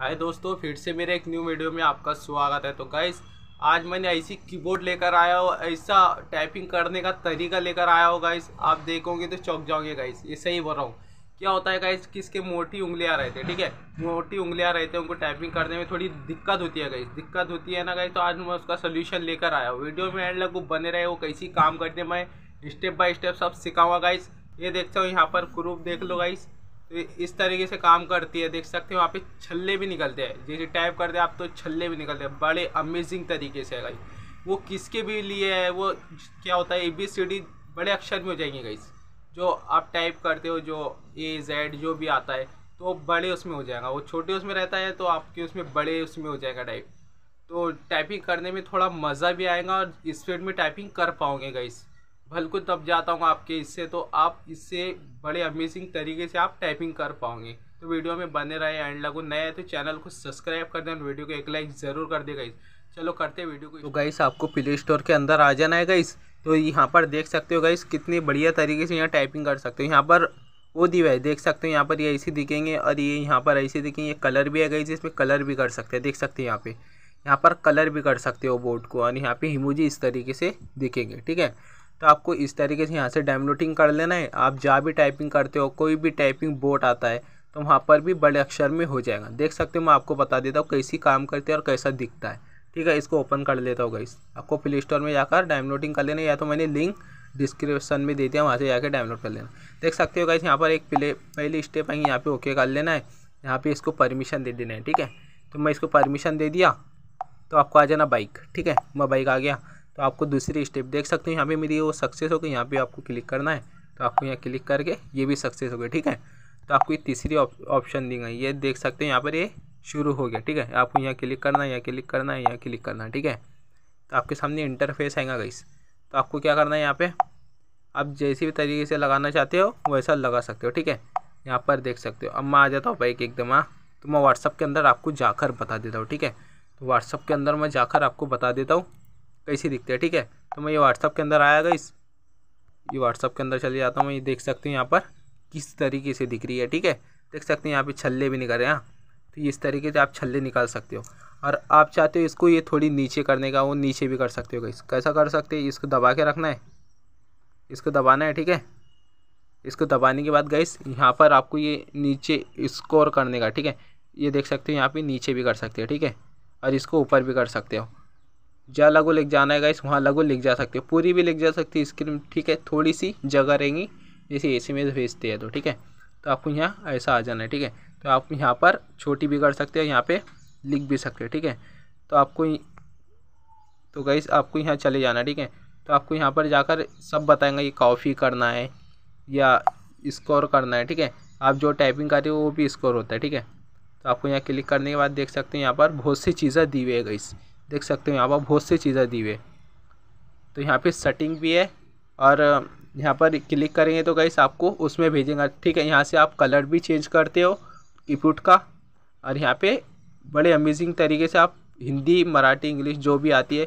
हाय दोस्तों फिर से मेरे एक न्यू वीडियो में आपका स्वागत है तो गाइस आज मैंने ऐसी कीबोर्ड लेकर आया हो ऐसा टाइपिंग करने का तरीका लेकर आया हो गाइस आप देखोगे तो चौक जाओगे गाइस ये सही बोल रहा हूँ क्या होता है गाइस किसके मोटी उंगलियाँ रहते हैं ठीक है मोटी उंगलियाँ रहते हैं उनको टाइपिंग करने में थोड़ी दिक्कत होती है गाइस दिक्कत होती है ना गाइस तो आज मैं उसका सोल्यूशन लेकर आया हूँ वीडियो में एंड लगभग बने रहे वो कैसी काम करते मैं स्टेप बाय स्टेप सब सिखाऊंगा गाइस ये देखते हो यहाँ पर क्रूप देख लो गाइस तो इस तरीके से काम करती है देख सकते हो वहाँ पे छल्ले भी निकलते हैं जैसे टाइप करते हैं आप तो छल्ले भी निकलते हैं बड़े अमेजिंग तरीके से है गाई वो किसके भी लिए है वो क्या होता है ए बी सी डी बड़े अक्षर में हो जाएंगे गाई जो आप टाइप करते हो जो ए जेड जो भी आता है तो बड़े उसमें हो जाएगा वो छोटे उसमें रहता है तो आपके उसमें बड़े उसमें हो जाएगा टाइप तो टाइपिंग करने में थोड़ा मज़ा भी आएगा और स्पीड में टाइपिंग कर पाओगे गाइस बिल्कुल दब जाता हूँ आपके इससे तो आप इससे बड़े अमेजिंग तरीके से आप टाइपिंग कर पाओगे तो वीडियो में बने रहे एंड लगो नए हैं तो चैनल को सब्सक्राइब कर देना वीडियो को एक लाइक ज़रूर कर देगा इस चलो करते हैं वीडियो को तो गाइस आपको प्ले स्टोर के अंदर आ जाना है गाइस तो यहाँ पर देख सकते हो गाइस कितनी बढ़िया तरीके से यहाँ टाइपिंग कर सकते हो यहाँ पर वो दिया है देख सकते हो यहाँ पर ये ऐसे दिखेंगे और ये यहाँ पर ऐसे दिखेंगे ये कलर भी है गाइस जिसमें कलर भी कर सकते हैं देख सकते हैं यहाँ पे यहाँ पर कलर भी कर सकते हो बोर्ड को और यहाँ पे हिमोजी इस तरीके से दिखेंगे ठीक है तो आपको इस तरीके से यहाँ से डाउनलोडिंग कर लेना है आप जहाँ भी टाइपिंग करते हो कोई भी टाइपिंग बोर्ड आता है तो वहाँ पर भी बड़े अक्षर में हो जाएगा देख सकते हो मैं आपको बता देता हूँ कैसी काम करती है और कैसा दिखता है ठीक है इसको ओपन कर लेता होगा इस आपको प्ले स्टोर में जाकर डाउनलोडिंग कर लेना या तो मैंने लिंक डिस्क्रिप्शन में दे दिया वहाँ से जाकर डाउनलोड कर लेना देख सकते हो गाइस यहाँ पर एक प्ले पहली स्टेप है यहाँ पे ओके कर लेना है यहाँ पे इसको परमिशन दे देना है ठीक है तो मैं इसको परमिशन दे दिया तो आपको आ जाना बाइक ठीक है मैं बाइक आ गया तो आपको दूसरी स्टेप देख सकते हो यहाँ पे मेरी वो सक्सेस हो गई यहाँ पे आपको क्लिक करना है तो आपको यहाँ क्लिक करके ये भी सक्सेस हो गया ठीक है तो आपको ये तीसरी ऑप्शन दी गई ये देख सकते हो यहाँ पर ये शुरू हो गया ठीक है आपको यहाँ क्लिक करना है यहाँ क्लिक करना है यहाँ क्लिक करना है ठीक है तो आपके सामने इंटरफेस आएगा गई तो आपको क्या करना है यहाँ पर आप जैसे भी तरीके से लगाना चाहते हो वैसा लगा सकते हो ठीक है यहाँ पर देख सकते हो अब मैं आ जाता हूँ बाइक एकदम हाँ तो मैं व्हाट्सअप के अंदर आपको जाकर बता देता हूँ ठीक है तो व्हाट्सअप के अंदर मैं जाकर आपको बता देता हूँ कैसी तो दिखती है ठीक है तो मैं ये व्हाट्सअप के अंदर आया गई ये व्हाट्सअप के अंदर चले जाता हूँ ये देख सकते हैं यहाँ पर किस तरीके से दिख रही है ठीक है देख सकते हैं यहाँ पे छल्ले भी निकल रहे हैं हाँ। तो इस तरीके से आप छल्ले निकाल सकते हो और आप चाहते हो इसको ये थोड़ी नीचे करने का वो नीचे भी कर सकते हो गई कैसा कर सकते हैं इसको दबा के रखना है इसको दबाना है ठीक है इसको दबाने के बाद गई यहाँ पर आपको ये नीचे स्कोर करने का ठीक है ये देख सकते हो यहाँ पे नीचे भी कर सकते हो ठीक है और इसको ऊपर भी कर सकते हो जहाँ लघु लिख जाना है गाइस वहाँ लघु लिख जा सकते हो पूरी भी लिख जा सकती है स्क्रीन ठीक है थोड़ी सी जगह रहेगी जैसे ए सी में भेजते हैं तो ठीक है तो आपको यहाँ ऐसा आ जाना है ठीक है तो आप यहाँ पर छोटी भी कर सकते हो यहाँ पे लिख भी सकते हो ठीक है तो आपको तो गाइस आपको यहाँ चले जाना है ठीक है तो आपको यहाँ पर जाकर सब बताएंगे ये कॉफ़ी करना है या स्कोर करना है ठीक है आप जो टाइपिंग कर रहे हो वो भी स्कोर होता है ठीक है तो आपको यहाँ क्लिक करने के बाद देख सकते हैं यहाँ पर बहुत सी चीज़ें दी हुई है गाइस देख सकते हो यहाँ पर बहुत सी चीज़ें दी हुई तो यहाँ पे सेटिंग भी है और यहाँ पर क्लिक करेंगे तो गाइस आपको उसमें भेजेंगे ठीक है यहाँ से आप कलर भी चेंज करते हो कीपुट का और यहाँ पे बड़े अमेजिंग तरीके से आप हिंदी मराठी इंग्लिश जो भी आती है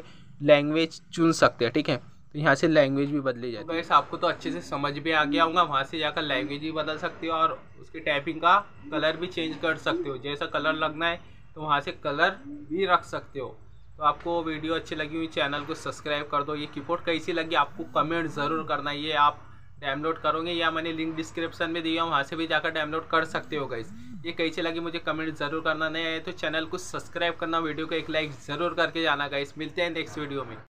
लैंग्वेज चुन सकते हैं ठीक है तो यहाँ से लैंग्वेज भी बदली जाती है वैसे तो आपको तो अच्छे से समझ भी आ गया होगा वहाँ से जाकर लैंग्वेज भी बदल सकते हो और उसकी टाइपिंग का कलर भी चेंज कर सकते हो जैसा कलर लगना है तो वहाँ से कलर भी रख सकते हो तो आपको वीडियो अच्छी लगी हुई चैनल को सब्सक्राइब कर दो ये कीबोर्ड कैसी लगी आपको कमेंट ज़रूर करना ये आप डाउनलोड करोगे या मैंने लिंक डिस्क्रिप्शन में दिया हूँ वहाँ से भी जाकर डाउनलोड कर सकते हो गाइस ये कैसे लगी मुझे कमेंट ज़रूर करना नहीं आए तो चैनल को सब्सक्राइब करना वीडियो को एक लाइक ज़रूर करके जाना गाइस मिलते हैं नेक्स्ट वीडियो में